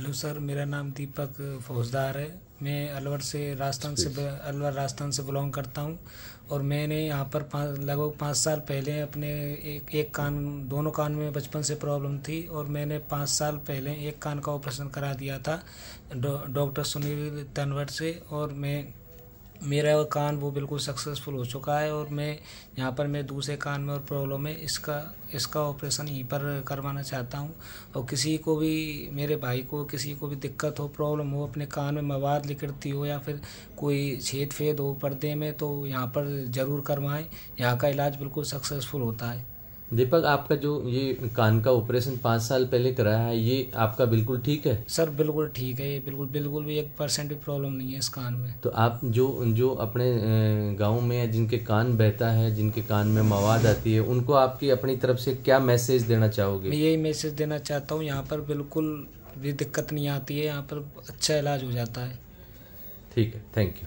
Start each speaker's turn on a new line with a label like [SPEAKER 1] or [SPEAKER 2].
[SPEAKER 1] hello sir मेरा नाम दीपक फौजदार है मैं अलवर से राजस्थान से अलवर राजस्थान से बिलोंग करता हूं और मैंने यहां पर लगभग पाँच साल पहले अपने एक एक कान दोनों कान में बचपन से प्रॉब्लम थी और मैंने पाँच साल पहले एक कान का ऑपरेशन करा दिया था डॉक्टर डौ, सुनील तनवर से और मैं मेरा कान वो बिल्कुल सक्सेसफुल हो चुका है और मैं यहाँ पर मैं दूसरे कान में और प्रॉब्लम है इसका इसका ऑपरेशन यहीं पर करवाना चाहता हूँ और किसी को भी मेरे भाई को किसी को भी दिक्कत हो प्रॉब्लम हो अपने कान में मवाद लिकड़ती हो या फिर कोई छेद फेद हो पर्दे में तो यहाँ पर ज़रूर करवाएँ यहाँ का इलाज बिल्कुल सक्सेसफुल होता है
[SPEAKER 2] दीपक आपका जो ये कान का ऑपरेशन पाँच साल पहले कराया है ये आपका बिल्कुल ठीक है
[SPEAKER 1] सर बिल्कुल ठीक है ये बिल्कुल बिल्कुल भी एक परसेंट भी प्रॉब्लम नहीं है इस कान में
[SPEAKER 2] तो आप जो जो अपने गांव में जिनके कान बहता है जिनके कान में मवाद आती है उनको आपकी अपनी तरफ से क्या मैसेज देना चाहोगे मैं
[SPEAKER 1] यही मैसेज देना चाहता हूँ यहाँ पर बिल्कुल भी दिक्कत नहीं आती है यहाँ पर अच्छा इलाज हो जाता है
[SPEAKER 2] ठीक है थैंक यू